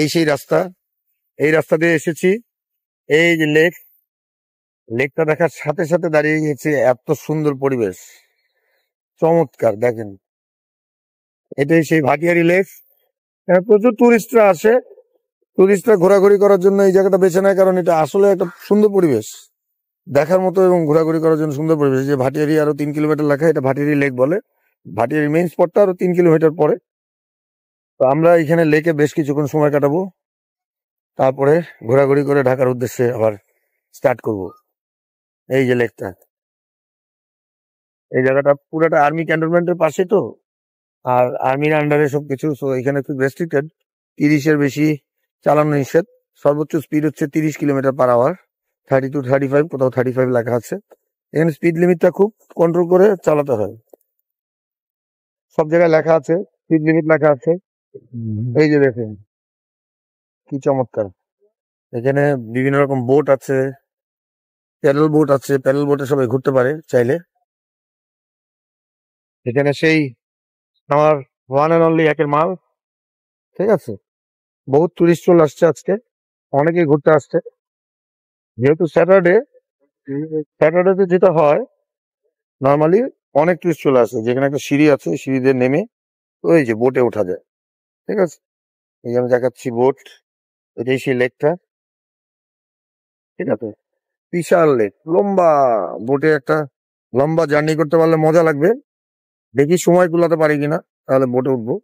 এই সেই রাস্তা এই রাস্তা দিয়ে এসেছি এই যে লেক লেকটা দেখার সাথে সাথে দাঁড়িয়ে গেছে এত সুন্দর পরিবেশ চমৎকার দেখেন এটাই সেই ভাটিয়ারি লেক হ্যাঁ, প্রচুর টুরিস্টরা আসে টুরিস্টরা ঘোরাঘুরি করার জন্য এই জায়গাটা বেছে নেয় কারণ এটা আসলে একটা সুন্দর পরিবেশ দেখার মতো এবং ঘোরাঘুরি করার জন্য সুন্দর পরিবেশ যে ভাটিয়ারি আরো তিন কিলোমিটার লেখা এটা ভাটিয়ারি লেক বলে ভাটিয়ারি মেইন স্পটটা আরো তিন কিলোমিটার পরে তো আমরা এখানে লেকে বেশ কিছুক্ষণ সময় কাটাবো তারপরে ঘোরাঘুরি করে ঢাকার উদ্দেশ্যে আবার স্টার্ট করব এই যে লেকটা এই জায়গাটা পুরোটা আর্মি ক্যান্টনমেন্টের পাশে তো আর আর্মির আন্ডারে সবকিছু সো এখানে খুব রেস্ট্রিক্টেড তিরিশের বেশি চালানো নিষেধ সর্বোচ্চ স্পিড হচ্ছে তিরিশ kilometre per hour thirty two thirty five কোথাও থার্টি ফাইভ লেখা আছে এখানে স্পিড লিমিটটা খুব কন্ট্রোল করে চালাতে হয় সব জায়গায় লেখা আছে স্পিড লিমিট লেখা আছে এই যে দেখেন কি চমৎকার এখানে বিভিন্ন রকম বোট আছে প্যানেল বোট আছে প্যানেল বোটে সবাই ঘুরতে পারে চাইলে এখানে সেই আমার ওয়ান অ্যান্ড অনলি একের মাল ঠিক আছে বহুত টুরিস্ট চলে আসছে আজকে অনেকে ঘুরতে আসছে যেহেতু স্যাটারডে স্যাটারডেতে যেটা হয় নর্মালি অনেক টুরিস্ট চলে আসে যেখানে একটা সিঁড়ি আছে সিঁড়ি দিয়ে নেমে ওই যে বোটে ওঠা যায় ঠিক আছে এই আমি দেখাচ্ছি বোট এটাই সেই লেকটা ঠিক আছে বিশাল লেক লম্বা বোটে একটা লম্বা জার্নি করতে পারলে মজা লাগবে দেখি সময় কুলাতে পারি কিনা তাহলে বোটে উঠবো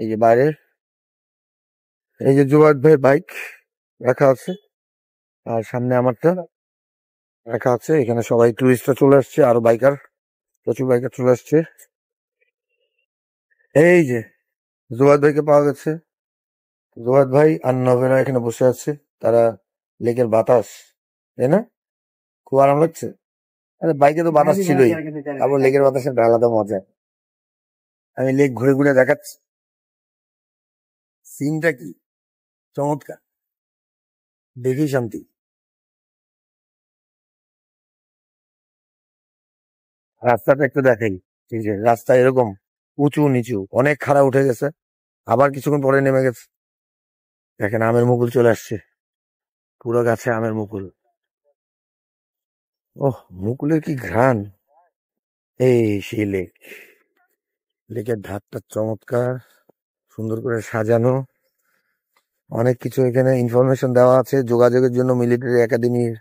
এই যে বাইরের এই যে যুবাদ ভাই বাইক রাখা আছে আর সামনে আমারটা রাখা আছে এখানে সবাই টুরিস্টরা চলে আসছে আরো বাইকার প্রচুর বাইকার চলে আসছে এই যে জোয়াদ ভাইকে পাওয়া গেছে জোয়াদ ভাই আর নভেরা এখানে বসে আছে তারা লেকের বাতাস তাই না খুব আরাম লাগছে আরে বাইকে তো বাতাস হ্যাঁ, ছিলই আবার লেকের বাতাসে আলাদা মজা আমি লেক ঘুরে ঘুরে দেখাচ্ছি সিনটা কি চমৎকার দেখি শান্তি রাস্তাটা একটু দেখেন রাস্তা এরকম উঁচু নিচু অনেক খাড়া উঠে গেছে আবার কিছুক্ষণ পরে নেমে গেছে দেখেন আমের মুকুল চলে আসছে পুরো গাছে আমের মুকুল ওহ মুকুলের কি ঘ্রাণ এই সেই লেক লেকের ধারটা চমৎকার সুন্দর করে সাজানো অনেক কিছু এখানে ইনফরমেশন দেওয়া আছে যোগাযোগের জন্য মিলিটারি একাডেমির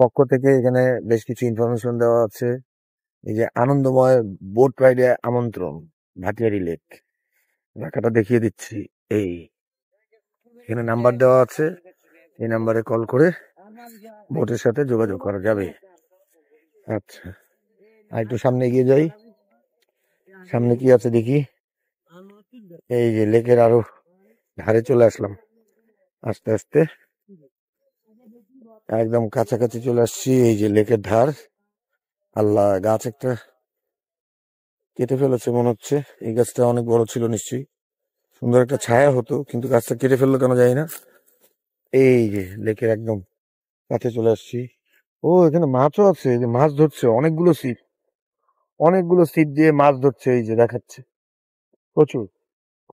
পক্ষ থেকে এখানে বেশ কিছু ইনফরমেশন দেওয়া আছে এই যে আনন্দময় বোট রাইডে আমন্ত্রণ ভাটিয়ারি লেক ঢাকাটা দেখিয়ে দিচ্ছি এই এখানে নাম্বার দেওয়া আছে এই নাম্বারে কল করে বোটের সাথে যোগাযোগ করা যাবে আচ্ছা আর একটু সামনে গিয়ে যাই সামনে কি আছে দেখি এই যে লেকের আরো ধারে চলে আসলাম আস্তে আস্তে একদম কাছাকাছি চলে আসছি এই যে লেকের ধার আল্লাহ গাছ একটা কেটে ফেলেছে মনে হচ্ছে এই গাছটা অনেক বড় ছিল নিশ্চয়ই সুন্দর একটা ছায়া হতো কিন্তু গাছটা কেটে ফেললো কেন জানি না এই যে লেকের একদম কাছে চলে আসছি ও এখানে মাছও আছে যে মাছ ধরছে অনেকগুলো সিট অনেকগুলো সিট দিয়ে মাছ ধরছে এই যে দেখাচ্ছে প্রচুর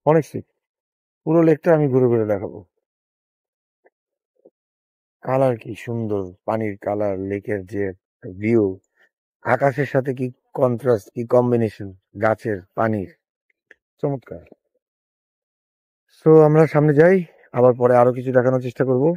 অনেক সিট পুরো লেকটা আমি ঘুরে ঘুরে দেখাবো কালার কি সুন্দর পানির কালার লেকের যে ভিউ আকাশের সাথে কি কন্ট্রাস্ট কি কম্বিনেশন গাছের পানির চমৎকার সো আমরা সামনে যাই আবার পরে আরো কিছু দেখানোর চেষ্টা করবো